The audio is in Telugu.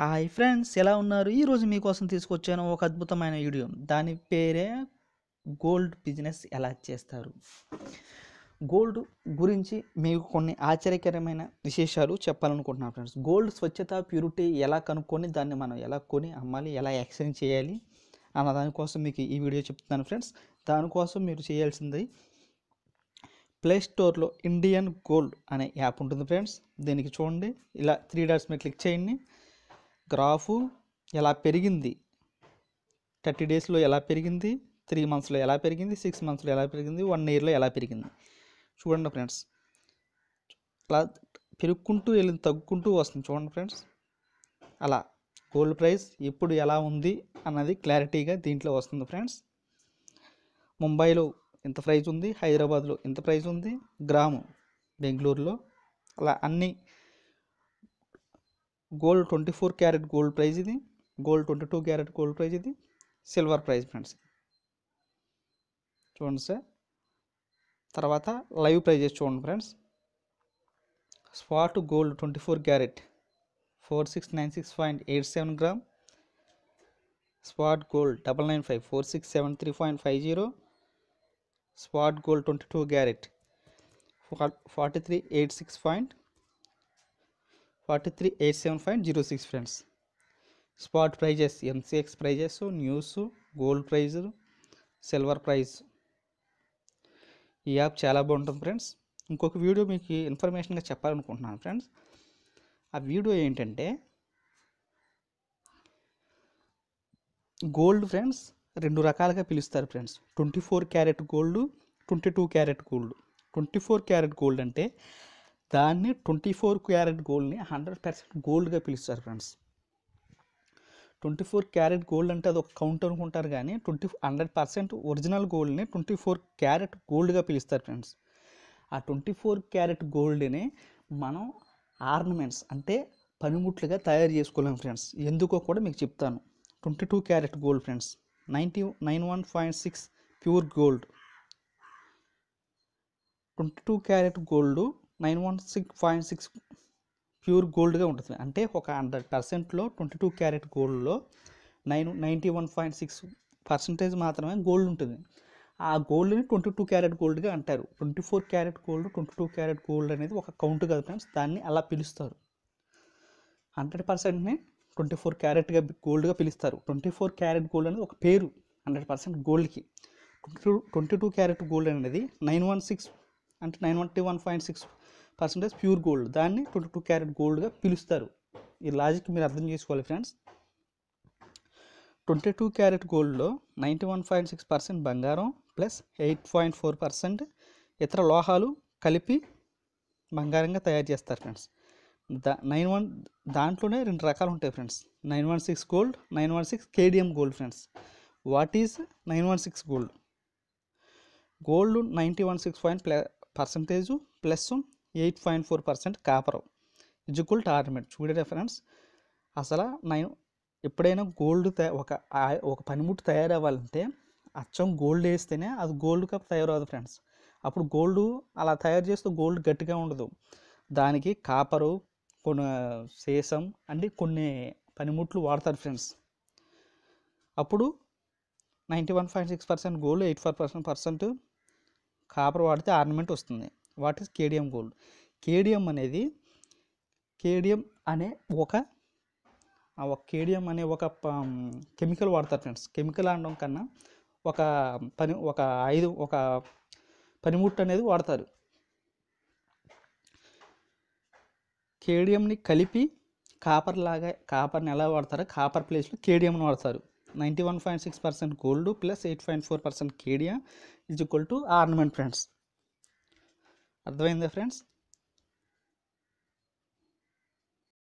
హాయ్ ఫ్రెండ్స్ ఎలా ఉన్నారు ఈరోజు మీకోసం తీసుకొచ్చాను ఒక అద్భుతమైన వీడియో దాని పేరే గోల్డ్ బిజినెస్ ఎలా చేస్తారు గోల్డ్ గురించి మీకు కొన్ని ఆశ్చర్యకరమైన విశేషాలు చెప్పాలనుకుంటున్నాను ఫ్రెండ్స్ గోల్డ్ స్వచ్ఛత ప్యూరిటీ ఎలా కనుక్కొని దాన్ని మనం ఎలా కొని అమ్మాలి ఎలా ఎక్స్చేంజ్ చేయాలి అన్న దానికోసం మీకు ఈ వీడియో చెప్తున్నాను ఫ్రెండ్స్ దానికోసం మీరు చేయాల్సింది ప్లే స్టోర్లో ఇండియన్ గోల్డ్ అనే యాప్ ఉంటుంది ఫ్రెండ్స్ దీనికి చూడండి ఇలా త్రీ డాట్స్ మీద క్లిక్ చేయండి గ్రాఫు ఎలా పెరిగింది థర్టీ డేస్లో ఎలా పెరిగింది త్రీ మంత్స్లో ఎలా పెరిగింది సిక్స్ మంత్స్లో ఎలా పెరిగింది వన్ ఇయర్లో ఎలా పెరిగింది చూడండి ఫ్రెండ్స్ అలా పెరుగుకుంటూ వెళ్ళింది తగ్గుకుంటూ వస్తుంది చూడండి ఫ్రెండ్స్ అలా గోల్డ్ ప్రైస్ ఎప్పుడు ఎలా ఉంది అన్నది క్లారిటీగా దీంట్లో వస్తుంది ఫ్రెండ్స్ ముంబైలో ఎంత ప్రైస్ ఉంది హైదరాబాద్లో ఎంత ప్రైస్ ఉంది గ్రాము బెంగళూరులో అలా అన్నీ gold twenty four carat gold price ఇది gold twenty two carat gold price ఇది సిల్వర్ ప్రైజ్ ఫ్రెండ్స్ చూడండి సార్ తర్వాత లైవ్ ప్రైజెస్ చూడండి friends spot gold twenty four carat four six nine six point eight seven gram spot gold double nine five four six seven three point five zero spot gold twenty two carat forty three eight six point forty three eight seven five zero six friends spot prices MCX prices news gold price silver price ఈ యాప్ చాలా బాగుంటుంది ఫ్రెండ్స్ ఇంకొక వీడియో మీకు ఇన్ఫర్మేషన్గా చెప్పాలనుకుంటున్నాను ఫ్రెండ్స్ ఆ వీడియో ఏంటంటే గోల్డ్ ఫ్రెండ్స్ రెండు రకాలుగా పిలుస్తారు friends twenty four carat gold twenty two carat gold twenty four carat gold అంటే దాన్ని ట్వంటీ ఫోర్ క్యారెట్ గోల్డ్ని హండ్రెడ్ పర్సెంట్ గోల్డ్గా పిలుస్తారు friends twenty four carat gold అంటే అది ఒక కౌంట్ అనుకుంటారు కానీ ట్వంటీ హండ్రెడ్ పర్సెంట్ ఒరిజినల్ గోల్డ్ని ట్వంటీ ఫోర్ క్యారెట్ గోల్డ్గా పిలుస్తారు ఫ్రెండ్స్ ఆ ట్వంటీ ఫోర్ క్యారెట్ గోల్డ్ని మనం ఆర్నమెంట్స్ అంటే పనిముట్లుగా తయారు చేసుకోలేం ఫ్రెండ్స్ ఎందుకో కూడా మీకు చెప్తాను twenty two carat gold friends ninety nine one point six pure gold twenty two carat gold nine one six point six pure గోల్డ్గా ఉంటుంది అంటే ఒక హండ్రెడ్ పర్సెంట్లో ట్వంటీ టూ క్యారెట్ గోల్డ్లో nine ninety one point six percentage మాత్రమే గోల్డ్ ఉంటుంది ఆ గోల్డ్ని ట్వంటీ టూ క్యారెట్ గోల్డ్గా అంటారు twenty four carat gold twenty two carat gold అనేది ఒక కౌంట్ కదా ఫ్రెండ్స్ దాన్ని అలా పిలుస్తారు హండ్రెడ్ పర్సెంట్ని ట్వంటీ ఫోర్ క్యారెట్గా గోల్డ్గా పిలుస్తారు ట్వంటీ ఫోర్ క్యారెట్ గోల్డ్ అనేది ఒక పేరు హండ్రెడ్ పర్సెంట్ గోల్డ్కి twenty two twenty two carat gold అనేది నైన్ వన్ సిక్స్ అంటే nine one one point six percentage pure gold దాన్ని ట్వంటీ టూ క్యారెట్ గోల్డ్గా పిలుస్తారు ఈ లాజిక్ మీరు అర్థం చేసుకోవాలి ఫ్రెండ్స్ ట్వంటీ టూ క్యారెట్ గోల్డ్లో ninety one point six percent బంగారం plus eight point four percent ఇతర లోహాలు కలిపి బంగారంగా తయారు చేస్తారు ఫ్రెండ్స్ దా నైన్ వన్ దాంట్లోనే రెండు రకాలు ఉంటాయి friends nine one six gold nine one six KDM gold friends what is nine one six gold gold ninety one six point play percentage plus eight point four percent copper is equal equal to ornament friends అసలు నేను ఎప్పుడైనా గోల్డ్ ఒక ఒక పనిముట్టు తయారవ్వాలంటే అచ్చం గోల్డ్ వేస్తేనే అది గోల్డ్ కప్ తయారవుతుంది ఫ్రెండ్స్ అప్పుడు గోల్డ్ అలా తయారు చేస్తే గోల్డ్ గట్టిగా ఉండదు దానికి కాపరు కొన్ని సేసం అంటే కొన్ని పనిముట్లు వాడతారు ఫ్రెండ్స్ అప్పుడు ninety one point six percent gold eight four percent percent copper వాడితే ఆర్నమెంట్ వస్తుంది what is KDM gold KDM అనేది కేడిఎం అనే ఒక ఒక కేడిఎం అనే ఒక కెమికల్ వాడతారు ఫ్రెండ్స్ కెమికల్ అనడం కన్నా ఒక పని ఒక ఐదు ఒక పనిముట్టు అనేది వాడతారు కేడిఎంని కలిపి కాపర్ లాగా కాపర్ని ఎలా వాడతారో కాపర్ ప్లేస్లో కేడిఎంని వాడతారు ninety one point six percent gold plus eight point four percent KDM is equal to ornament friends అర్థమైందా ఫ్రెండ్స్